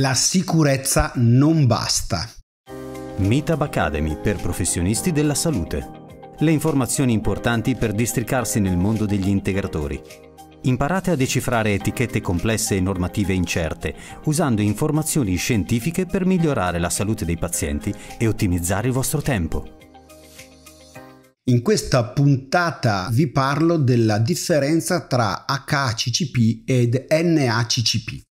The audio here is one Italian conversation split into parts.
La sicurezza non basta. Meetup Academy per professionisti della salute. Le informazioni importanti per districarsi nel mondo degli integratori. Imparate a decifrare etichette complesse e normative incerte, usando informazioni scientifiche per migliorare la salute dei pazienti e ottimizzare il vostro tempo. In questa puntata vi parlo della differenza tra HACCP ed NACCP.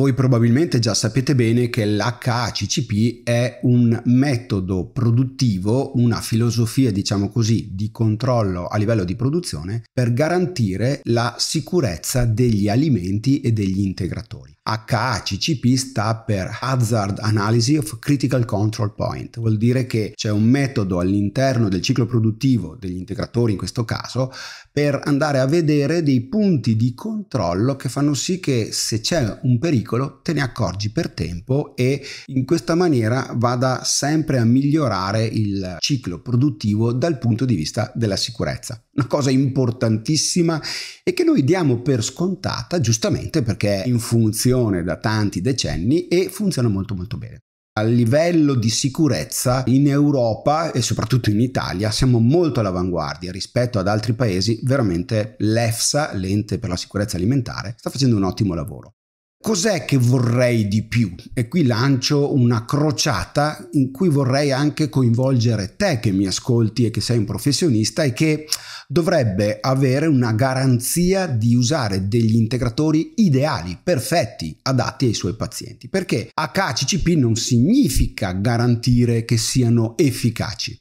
Voi probabilmente già sapete bene che l'HACCP è un metodo produttivo, una filosofia, diciamo così, di controllo a livello di produzione per garantire la sicurezza degli alimenti e degli integratori. HACCP sta per Hazard Analysis of Critical Control Point, vuol dire che c'è un metodo all'interno del ciclo produttivo degli integratori in questo caso per andare a vedere dei punti di controllo che fanno sì che se c'è un pericolo piccolo te ne accorgi per tempo e in questa maniera vada sempre a migliorare il ciclo produttivo dal punto di vista della sicurezza. Una cosa importantissima e che noi diamo per scontata giustamente perché è in funzione da tanti decenni e funziona molto molto bene. A livello di sicurezza in Europa e soprattutto in Italia siamo molto all'avanguardia rispetto ad altri paesi, veramente l'EFSA, l'ente per la sicurezza alimentare, sta facendo un ottimo lavoro. Cos'è che vorrei di più? E qui lancio una crociata in cui vorrei anche coinvolgere te che mi ascolti e che sei un professionista e che dovrebbe avere una garanzia di usare degli integratori ideali, perfetti, adatti ai suoi pazienti. Perché HCCP non significa garantire che siano efficaci.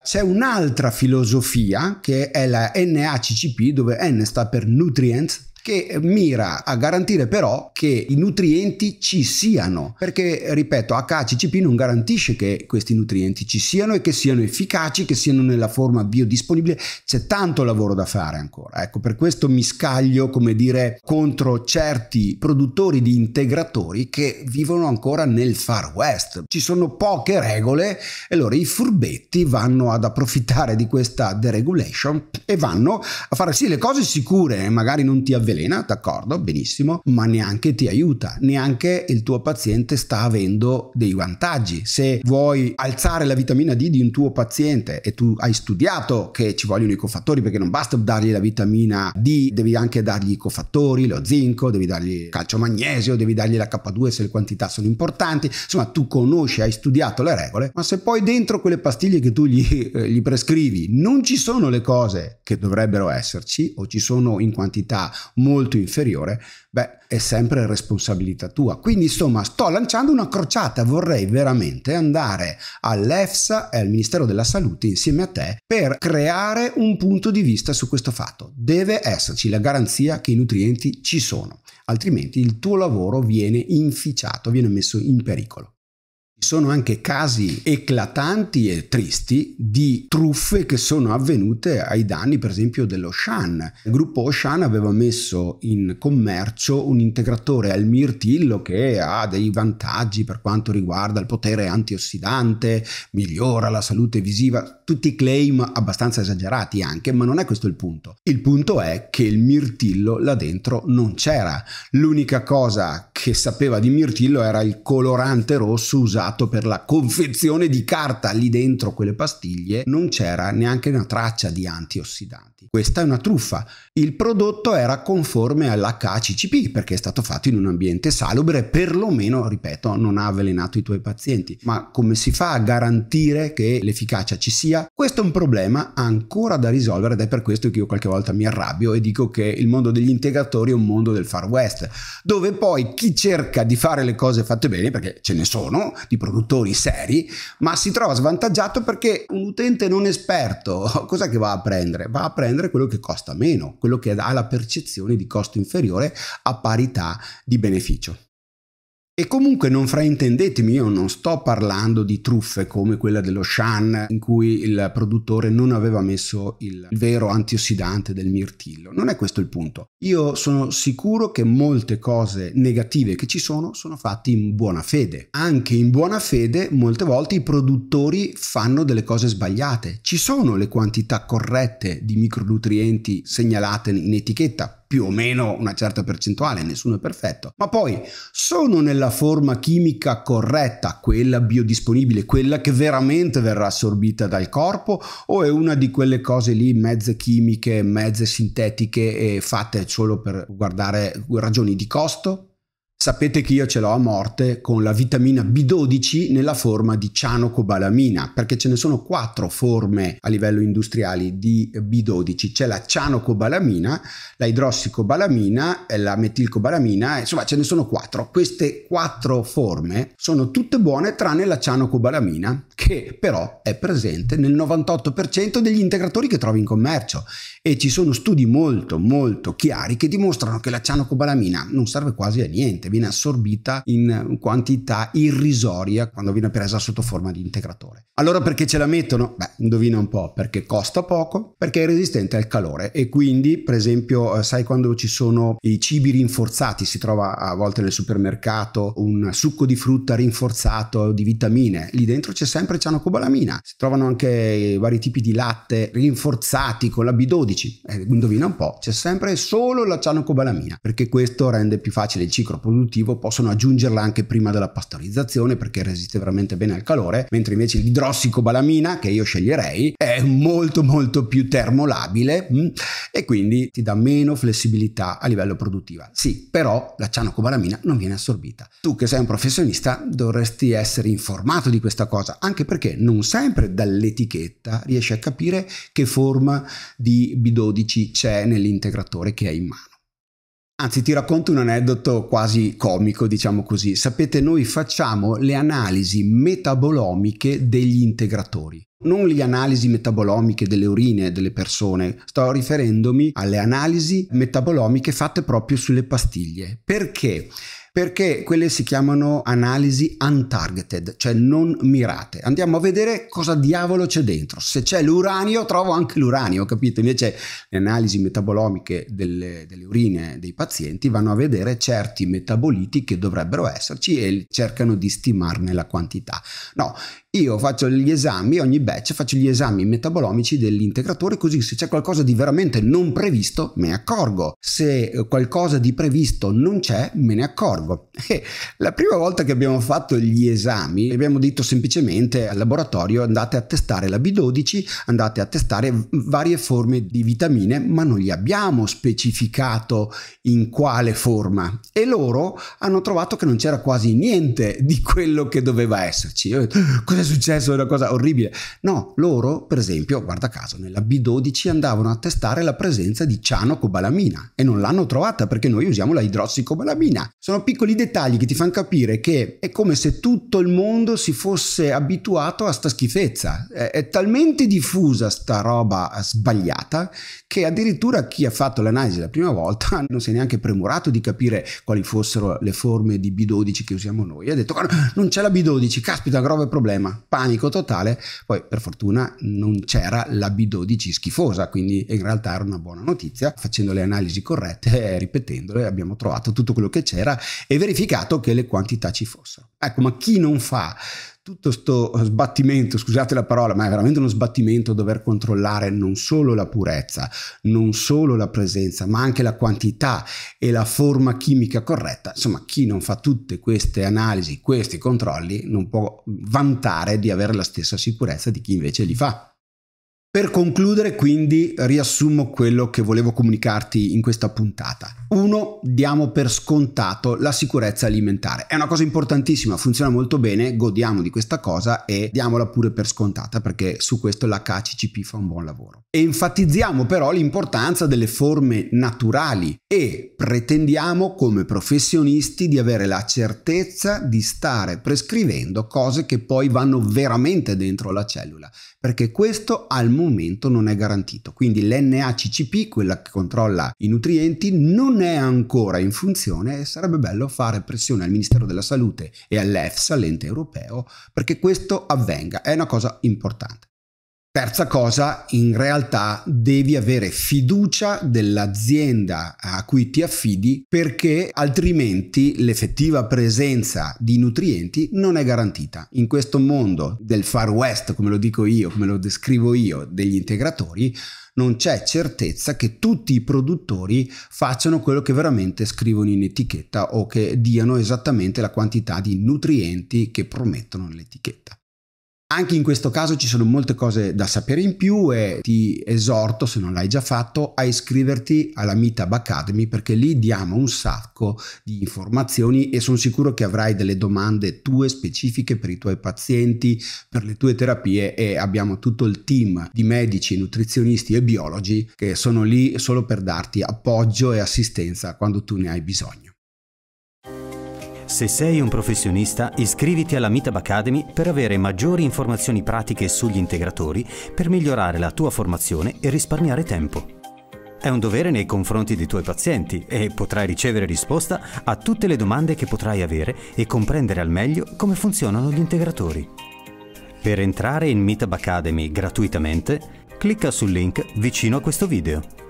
C'è un'altra filosofia che è la NACCP, dove N sta per Nutrients, che mira a garantire però che i nutrienti ci siano, perché ripeto, HACCP non garantisce che questi nutrienti ci siano e che siano efficaci, che siano nella forma biodisponibile, c'è tanto lavoro da fare ancora. Ecco, per questo mi scaglio, come dire, contro certi produttori di integratori che vivono ancora nel far west. Ci sono poche regole e allora i furbetti vanno ad approfittare di questa deregulation e vanno a fare sì le cose sicure, eh, magari non ti avvelenano, Elena, d'accordo, benissimo, ma neanche ti aiuta, neanche il tuo paziente sta avendo dei vantaggi. Se vuoi alzare la vitamina D di un tuo paziente e tu hai studiato che ci vogliono i cofattori perché non basta dargli la vitamina D, devi anche dargli i cofattori, lo zinco, devi dargli il calcio magnesio, devi dargli la K2 se le quantità sono importanti, insomma tu conosci, hai studiato le regole, ma se poi dentro quelle pastiglie che tu gli, eh, gli prescrivi non ci sono le cose che dovrebbero esserci o ci sono in quantità molto molto inferiore, beh, è sempre responsabilità tua. Quindi, insomma, sto lanciando una crociata, vorrei veramente andare all'EFSA e al Ministero della Salute insieme a te per creare un punto di vista su questo fatto. Deve esserci la garanzia che i nutrienti ci sono, altrimenti il tuo lavoro viene inficiato, viene messo in pericolo. Ci sono anche casi eclatanti e tristi di truffe che sono avvenute ai danni per esempio dell'Oshan. Il gruppo Oshan aveva messo in commercio un integratore al mirtillo che ha dei vantaggi per quanto riguarda il potere antiossidante, migliora la salute visiva, tutti claim abbastanza esagerati anche, ma non è questo il punto. Il punto è che il mirtillo là dentro non c'era. L'unica cosa che sapeva di mirtillo era il colorante rosso usato usato per la confezione di carta. Lì dentro quelle pastiglie non c'era neanche una traccia di antiossidanti. Questa è una truffa. Il prodotto era conforme all'HACCP perché è stato fatto in un ambiente salubre e perlomeno, ripeto, non ha avvelenato i tuoi pazienti. Ma come si fa a garantire che l'efficacia ci sia? Questo è un problema ancora da risolvere ed è per questo che io qualche volta mi arrabbio e dico che il mondo degli integratori è un mondo del far west, dove poi chi cerca di fare le cose fatte bene, perché ce ne sono, di di produttori seri, ma si trova svantaggiato perché un utente non esperto cosa che va a prendere? Va a prendere quello che costa meno, quello che ha la percezione di costo inferiore a parità di beneficio. E comunque non fraintendetemi, io non sto parlando di truffe come quella dello Shan in cui il produttore non aveva messo il vero antiossidante del mirtillo. Non è questo il punto. Io sono sicuro che molte cose negative che ci sono sono fatte in buona fede. Anche in buona fede molte volte i produttori fanno delle cose sbagliate. Ci sono le quantità corrette di micronutrienti segnalate in etichetta, più o meno una certa percentuale, nessuno è perfetto, ma poi sono nella forma chimica corretta, quella biodisponibile, quella che veramente verrà assorbita dal corpo o è una di quelle cose lì mezze chimiche, mezze sintetiche e fatte solo per guardare ragioni di costo? Sapete che io ce l'ho a morte con la vitamina B12 nella forma di cianocobalamina, perché ce ne sono quattro forme a livello industriale di B12. C'è la cianocobalamina, la idrossicobalamina, la metilcobalamina, insomma ce ne sono quattro. Queste quattro forme sono tutte buone tranne la cianocobalamina che però è presente nel 98% degli integratori che trovi in commercio e ci sono studi molto molto chiari che dimostrano che la cianocobalamina non serve quasi a niente, viene assorbita in quantità irrisoria quando viene presa sotto forma di integratore. Allora perché ce la mettono? Beh, indovina un po', perché costa poco, perché è resistente al calore e quindi, per esempio, eh, sai quando ci sono i cibi rinforzati, si trova a volte nel supermercato un succo di frutta rinforzato di vitamine, lì dentro c'è sempre sempre cianocobalamina. Si trovano anche vari tipi di latte rinforzati con la B12. Eh, indovina un po', c'è sempre solo la cianocobalamina, perché questo rende più facile il ciclo produttivo, possono aggiungerla anche prima della pastorizzazione perché resiste veramente bene al calore, mentre invece l'idrossicobalamina, che io sceglierei, è molto molto più termolabile mh, mm, e quindi ti dà meno flessibilità a livello produttiva. Sì, però la cianocobalamina non viene assorbita. Tu che sei un professionista dovresti essere informato di questa cosa, anche anche perché non sempre dall'etichetta riesci a capire che forma di B12 c'è nell'integratore che hai in mano. Anzi, ti racconto un aneddoto quasi comico, diciamo così. Sapete, noi facciamo le analisi metabolomiche degli integratori non le analisi metabolomiche delle urine delle persone, sto riferendomi alle analisi metabolomiche fatte proprio sulle pastiglie. Perché? perché quelle si chiamano analisi untargeted, cioè non mirate. Andiamo a vedere cosa diavolo c'è dentro. Se c'è l'uranio, trovo anche l'uranio, capito? Invece le analisi metabolomiche delle, delle, urine dei pazienti vanno a vedere certi metaboliti che dovrebbero esserci e cercano di stimarne la quantità. No, io faccio gli esami, ogni batch faccio gli esami metabolomici dell'integratore così se c'è qualcosa di veramente non previsto me ne accorgo. Se eh, qualcosa di previsto non c'è me ne accorgo. E la prima volta che abbiamo fatto gli esami abbiamo detto semplicemente al laboratorio andate a testare la B12, andate a testare varie forme di vitamine, ma non gli abbiamo specificato in quale forma. E loro hanno trovato che non c'era quasi niente di quello che doveva esserci. Io ho detto, cosa successo una cosa orribile. No, loro, per esempio, guarda caso, nella B12 andavano a testare la presenza di cianocobalamina e non l'hanno trovata perché noi usiamo la idrossicobalamina. Sono piccoli dettagli che ti fanno capire che è come se tutto il mondo si fosse abituato a sta schifezza. È, è talmente diffusa sta roba sbagliata che addirittura chi ha fatto l'analisi la prima volta non si è neanche premurato di capire quali fossero le forme di B12 che usiamo noi. Ha detto, non c'è la B12, caspita, grave problema panico, totale, poi per fortuna non c'era la B12 schifosa, quindi in realtà era una buona notizia, facendo le analisi corrette e eh, ripetendole abbiamo trovato tutto quello che c'era e verificato che le quantità ci fossero. Ecco, ma chi non fa tutto questo eh, sbattimento, scusate la parola, ma è veramente uno sbattimento dover controllare non solo la purezza, non solo la presenza, ma anche la quantità e la forma chimica corretta. Insomma, chi non fa tutte queste analisi, questi controlli, non può vantare di avere la stessa sicurezza di chi invece li fa. Per concludere, quindi, riassumo quello che volevo comunicarti in questa puntata. Uno, diamo per scontato la sicurezza alimentare. È una cosa importantissima, funziona molto bene, godiamo di questa cosa e diamola pure per scontata perché su questo la KCCP fa un buon lavoro. E enfatizziamo però l'importanza delle forme naturali e pretendiamo come professionisti di avere la certezza di stare prescrivendo cose che poi vanno veramente dentro la cellula, perché questo al momento non è garantito. Quindi l'NACCP, quella che controlla i nutrienti, non è ancora in funzione e sarebbe bello fare pressione al Ministero della Salute e all'EFSA, l'ente europeo, perché questo avvenga. È una cosa importante. Terza cosa, in realtà devi avere fiducia dell'azienda a cui ti affidi perché altrimenti l'effettiva presenza di nutrienti non è garantita. In questo mondo del far west, come lo dico io, come lo descrivo io, degli integratori, non c'è certezza che tutti i produttori facciano quello che veramente scrivono in etichetta o che diano esattamente la quantità di nutrienti che promettono nell'etichetta. Anche in questo caso ci sono molte cose da sapere in più e ti esorto, se non l'hai già fatto, a iscriverti alla Meetup Academy perché lì diamo un sacco di informazioni e sono sicuro che avrai delle domande tue specifiche per i tuoi pazienti, per le tue terapie e abbiamo tutto il team di medici, nutrizionisti e biologi che sono lì solo per darti appoggio e assistenza quando tu ne hai bisogno. Se sei un professionista, iscriviti alla Meetup Academy per avere maggiori informazioni pratiche sugli integratori, per migliorare la tua formazione e risparmiare tempo. È un dovere nei confronti dei tuoi pazienti e potrai ricevere risposta a tutte le domande che potrai avere e comprendere al meglio come funzionano gli integratori. Per entrare in Meetup Academy gratuitamente, clicca sul link vicino a questo video.